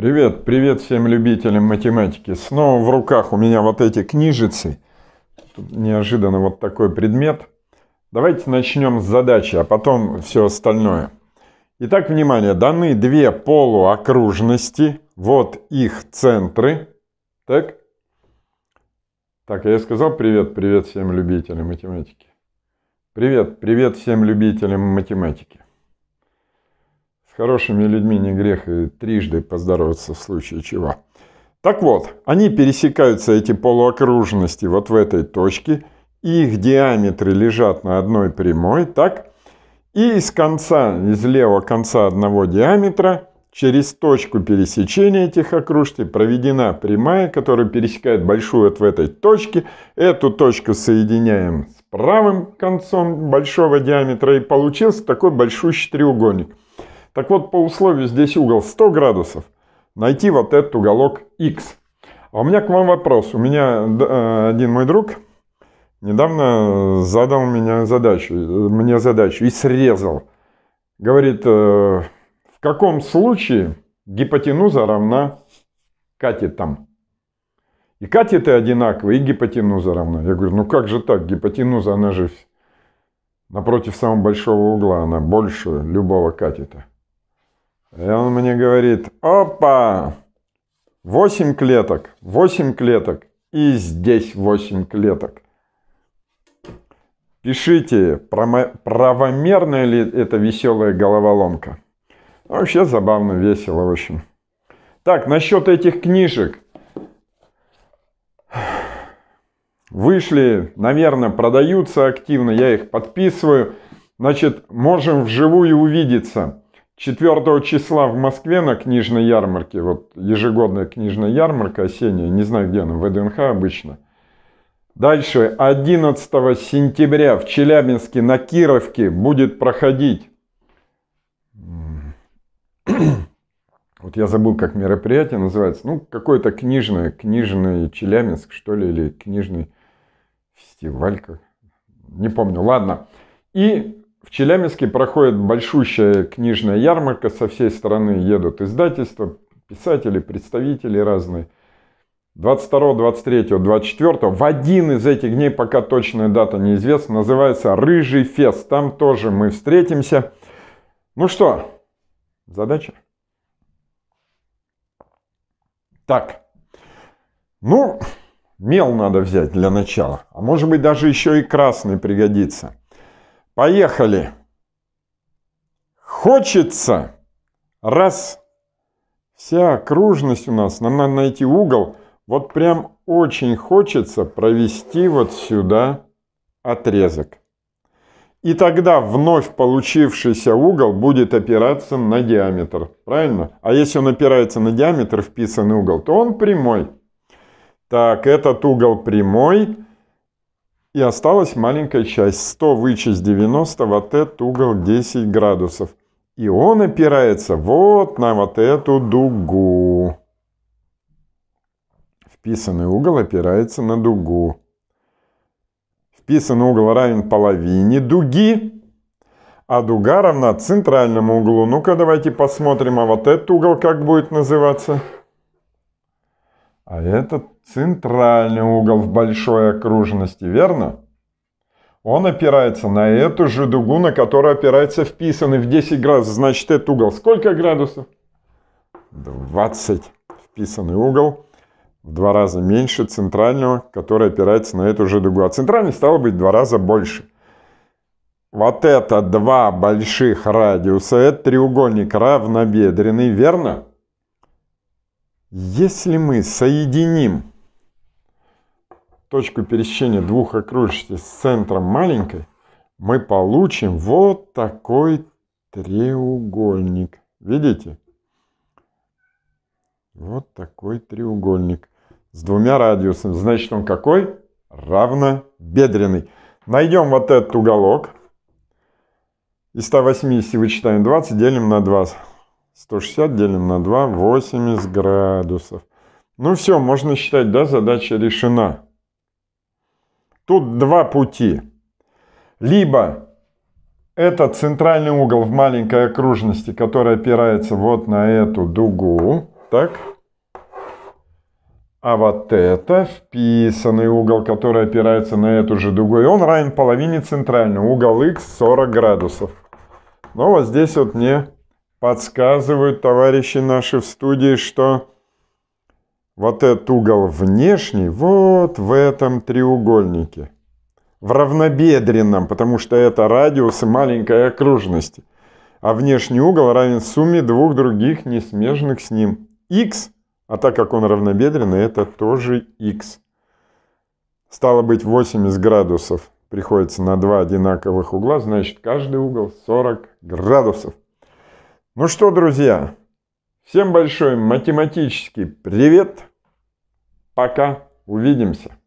Привет, привет всем любителям математики. Снова в руках у меня вот эти книжицы. Тут неожиданно вот такой предмет. Давайте начнем с задачи, а потом все остальное. Итак, внимание, даны две полуокружности, вот их центры. Так? Так, а я сказал привет, привет всем любителям математики. Привет, привет всем любителям математики хорошими людьми не грех и трижды поздороваться в случае чего. Так вот, они пересекаются, эти полуокружности, вот в этой точке. Их диаметры лежат на одной прямой, так? И из конца, из левого конца одного диаметра, через точку пересечения этих окружностей проведена прямая, которая пересекает большую вот в этой точке. Эту точку соединяем с правым концом большого диаметра, и получился такой большущий треугольник – так вот, по условию здесь угол 100 градусов, найти вот этот уголок x. А у меня к вам вопрос. У меня э, один мой друг недавно задал меня задачу, мне задачу и срезал. Говорит, э, в каком случае гипотенуза равна катетам? И катеты одинаковые, и гипотенуза равна. Я говорю, ну как же так, гипотенуза, она же напротив самого большого угла, она больше любого катета. И он мне говорит, опа, 8 клеток, 8 клеток и здесь 8 клеток. Пишите, правомерная ли это веселая головоломка. Вообще забавно, весело, в общем. Так, насчет этих книжек. Вышли, наверное, продаются активно, я их подписываю. Значит, можем вживую увидеться. 4 числа в Москве на книжной ярмарке, вот ежегодная книжная ярмарка осенняя, не знаю где она, в ВДНХ обычно. Дальше 11 сентября в Челябинске на Кировке будет проходить, вот я забыл, как мероприятие называется, ну какое-то книжное, книжный Челябинск что ли, или книжный фестиваль, как, не помню, ладно. И в Челябинске проходит большущая книжная ярмарка, со всей стороны едут издательства, писатели, представители разные. 22, 23, 24, в один из этих дней, пока точная дата неизвестна, называется «Рыжий фест». Там тоже мы встретимся. Ну что, задача? Так, ну, мел надо взять для начала, а может быть даже еще и красный пригодится. Поехали. Хочется. Раз. Вся окружность у нас. Нам надо найти угол. Вот прям очень хочется провести вот сюда отрезок. И тогда вновь получившийся угол будет опираться на диаметр. Правильно? А если он опирается на диаметр, вписанный угол, то он прямой. Так, этот угол прямой. И осталась маленькая часть. 100 вычесть 90, вот этот угол 10 градусов. И он опирается вот на вот эту дугу. Вписанный угол опирается на дугу. Вписанный угол равен половине дуги, а дуга равна центральному углу. Ну-ка, давайте посмотрим, а вот этот угол как будет называться? А этот центральный угол в большой окружности, верно? Он опирается на эту же дугу, на которую опирается вписанный в 10 градусов. Значит, этот угол сколько градусов? 20. Вписанный угол в два раза меньше центрального, который опирается на эту же дугу. А центральный стало быть в два раза больше. Вот это два больших радиуса, это треугольник равнобедренный, верно? Если мы соединим точку пересечения двух окружностей с центром маленькой, мы получим вот такой треугольник. Видите? Вот такой треугольник с двумя радиусами. Значит, он какой? Равнобедренный. Найдем вот этот уголок. Из 180 вычитаем 20, делим на 2. 160 делим на 2, 80 градусов. Ну все, можно считать, да, задача решена. Тут два пути. Либо этот центральный угол в маленькой окружности, который опирается вот на эту дугу, так? А вот это вписанный угол, который опирается на эту же дугу, и он равен половине центрального, угол x 40 градусов. Но вот здесь вот мне подсказывают товарищи наши в студии, что вот этот угол внешний вот в этом треугольнике. В равнобедренном, потому что это радиусы маленькой окружности. А внешний угол равен сумме двух других несмежных с ним. x, а так как он равнобедренный, это тоже x. Стало быть, 80 градусов приходится на два одинаковых угла, значит, каждый угол 40 градусов. Ну что, друзья, Всем большой математический привет. Пока. Увидимся.